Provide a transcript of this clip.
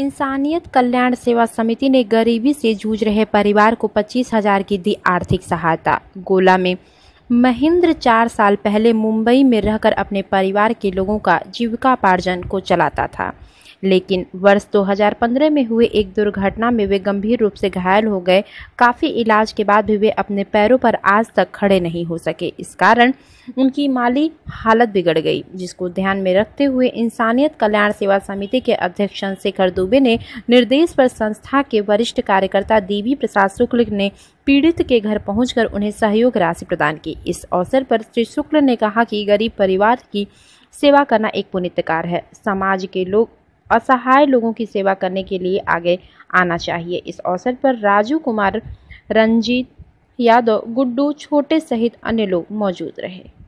इंसानियत कल्याण सेवा समिति ने गरीबी से जूझ रहे परिवार को पच्चीस हजार की दी आर्थिक सहायता गोला में महेंद्र चार साल पहले मुंबई में रहकर अपने परिवार के लोगों का जीविकापार्जन को चलाता था लेकिन वर्ष 2015 में हुए एक दुर्घटना में वे गंभीर रूप से घायल हो गए काफ़ी इलाज के बाद भी वे अपने पैरों पर आज तक खड़े नहीं हो सके इस कारण उनकी माली हालत बिगड़ गई जिसको ध्यान में रखते हुए इंसानियत कल्याण सेवा समिति के अध्यक्ष चंद्रशेखर दुबे ने निर्देश पर संस्था के वरिष्ठ कार्यकर्ता देवी प्रसाद शुक्ल ने पीड़ित के घर पहुंचकर उन्हें सहयोग राशि प्रदान की इस अवसर पर श्री शुक्ल ने कहा कि गरीब परिवार की सेवा करना एक पुनित्यकार है समाज के लोग असहाय लोगों की सेवा करने के लिए आगे आना चाहिए इस अवसर पर राजू कुमार रंजीत यादव गुड्डू छोटे सहित अन्य लोग मौजूद रहे